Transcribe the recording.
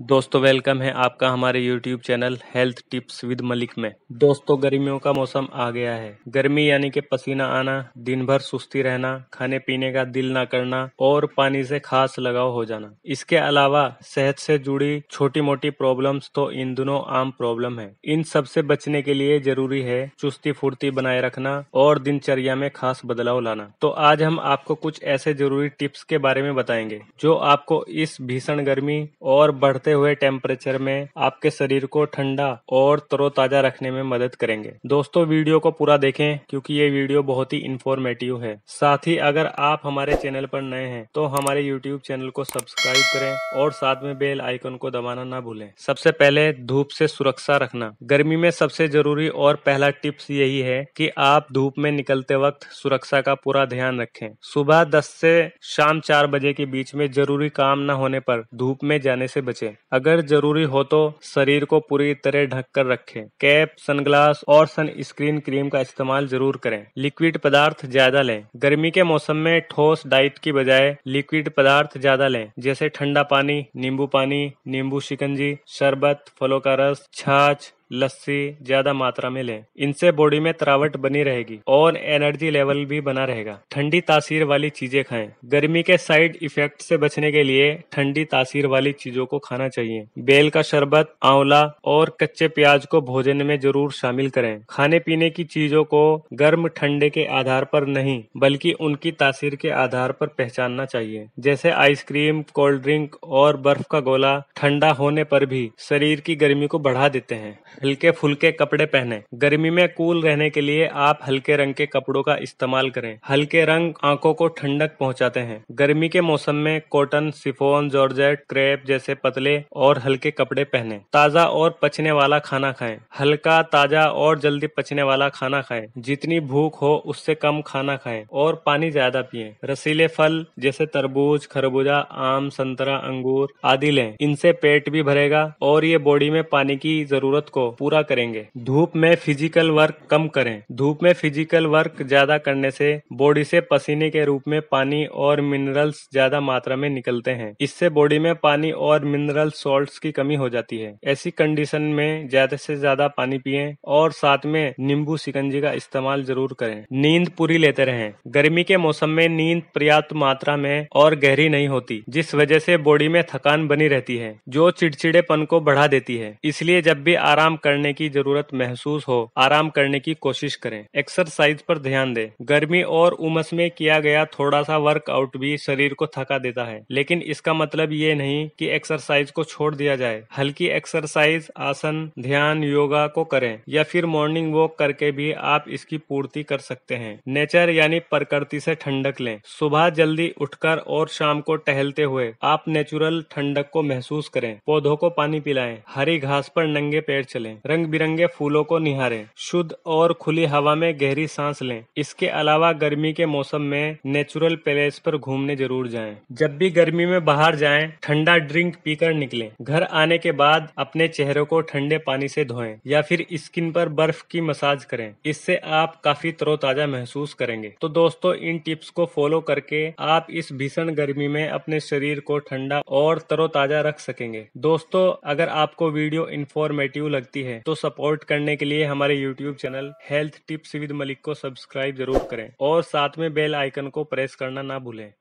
दोस्तों वेलकम है आपका हमारे YouTube channel health tips with Malik में दोस्तों गर्मियों का मौसम आ गया है गर्मी यानी कि पसीना आना दिन भर सुस्ती रहना खाने पीने का दिल ना करना और पानी से खास लगाव हो जाना इसके अलावा सेहत से जुड़ी छोटी मोटी प्रॉब्लम्स तो इन दोनों आम प्रॉब्लम है इन सब से बचने के लिए जरूरी है चुस्ती फुर्ती बनाए रखना और दिनचर्या में खास बदलाव लाना तो आज हम आपको कुछ ऐसे जरूरी टिप्स के बारे में बताएंगे जो आपको इस भीषण गर्मी और बढ़ बढ़ते हुए टेम्परेचर में आपके शरीर को ठंडा और तरोताजा रखने में मदद करेंगे दोस्तों वीडियो को पूरा देखें क्योंकि ये वीडियो बहुत ही इन्फॉर्मेटिव है साथ ही अगर आप हमारे चैनल पर नए हैं तो हमारे यूट्यूब चैनल को सब्सक्राइब करें और साथ में बेल आइकन को दबाना ना भूलें सबसे पहले धूप से सुरक्षा रखना गर्मी में सबसे जरूरी और पहला टिप्स यही है की आप धूप में निकलते वक्त सुरक्षा का पूरा ध्यान रखें सुबह दस से शाम चार बजे के बीच में जरूरी काम न होने पर धूप में जाने से बचें अगर जरूरी हो तो शरीर को पूरी तरह ढक कर रखे कैप सनग्लास और सनस्क्रीन क्रीम का इस्तेमाल जरूर करें लिक्विड पदार्थ ज्यादा लें गर्मी के मौसम में ठोस डाइट की बजाय लिक्विड पदार्थ ज्यादा लें जैसे ठंडा पानी नींबू पानी नींबू शिकंजी शरबत फलों का रस छाछ लस्सी ज्यादा मात्रा में लें इनसे बॉडी में तरावट बनी रहेगी और एनर्जी लेवल भी बना रहेगा ठंडी तासीर वाली चीजें खाएं गर्मी के साइड इफेक्ट से बचने के लिए ठंडी तासीर वाली चीजों को खाना चाहिए बेल का शरबत आंवला और कच्चे प्याज को भोजन में जरूर शामिल करें खाने पीने की चीजों को गर्म ठंडे के आधार पर नहीं बल्कि उनकी तासीर के आधार पर पहचानना चाहिए जैसे आइसक्रीम कोल्ड ड्रिंक और बर्फ का गोला ठंडा होने पर भी शरीर की गर्मी को बढ़ा देते हैं हल्के फुल्के कपड़े पहने गर्मी में कूल रहने के लिए आप हल्के रंग के कपड़ों का इस्तेमाल करें हल्के रंग आंखों को ठंडक पहुंचाते हैं गर्मी के मौसम में कॉटन सिफोन जॉर्जेट क्रेप जैसे पतले और हल्के कपड़े पहने ताजा और पचने वाला खाना खाएं हल्का ताजा और जल्दी पचने वाला खाना खाएं जितनी भूख हो उससे कम खाना खाएं और पानी ज्यादा पिए रसीले फल जैसे तरबूज खरबूजा आम संतरा अंगूर आदि लें इनसे पेट भी भरेगा और ये बॉडी में पानी की जरूरत को पूरा करेंगे धूप में फिजिकल वर्क कम करें धूप में फिजिकल वर्क ज्यादा करने से बॉडी से पसीने के रूप में पानी और मिनरल्स ज्यादा मात्रा में निकलते हैं इससे बॉडी में पानी और मिनरल सॉल्ट की कमी हो जाती है ऐसी कंडीशन में ज्यादा से ज्यादा पानी पिए और साथ में नींबू सिकंजी का इस्तेमाल जरूर करें नींद पूरी लेते रहें गर्मी के मौसम में नींद पर्याप्त मात्रा में और गहरी नहीं होती जिस वजह से बॉडी में थकान बनी रहती है जो चिड़चिड़ेपन को बढ़ा देती है इसलिए जब भी आराम आराम करने की जरूरत महसूस हो आराम करने की कोशिश करें एक्सरसाइज पर ध्यान दें गर्मी और उमस में किया गया थोड़ा सा वर्कआउट भी शरीर को थका देता है लेकिन इसका मतलब ये नहीं कि एक्सरसाइज को छोड़ दिया जाए हल्की एक्सरसाइज आसन ध्यान योगा को करें या फिर मॉर्निंग वॉक करके भी आप इसकी पूर्ति कर सकते हैं नेचर यानी प्रकृति से ठंडक लें सुबह जल्दी उठकर और शाम को टहलते हुए आप नेचुरल ठंडक को महसूस करें पौधों को पानी पिलाएं हरी घास पर नंगे पैर चले चलें, रंग बिरंगे फूलों को निहारें, शुद्ध और खुली हवा में गहरी सांस लें इसके अलावा गर्मी के मौसम में नेचुरल प्लेस पर घूमने जरूर जाएं। जब भी गर्मी में बाहर जाएं, ठंडा ड्रिंक पीकर निकलें। घर आने के बाद अपने चेहरे को ठंडे पानी से धोएं या फिर स्किन पर बर्फ की मसाज करें इससे आप काफी तरोताजा महसूस करेंगे तो दोस्तों इन टिप्स को फॉलो करके आप इस भीषण गर्मी में अपने शरीर को ठंडा और तरोताजा रख सकेंगे दोस्तों अगर आपको वीडियो इन्फॉर्मेटिव लगती सकती है तो सपोर्ट करने के लिए हमारे YouTube channel health tips with Malik को सब्सक्राइब जरूर करें और साथ में बेल आइकन को प्रेस करना ना भूलें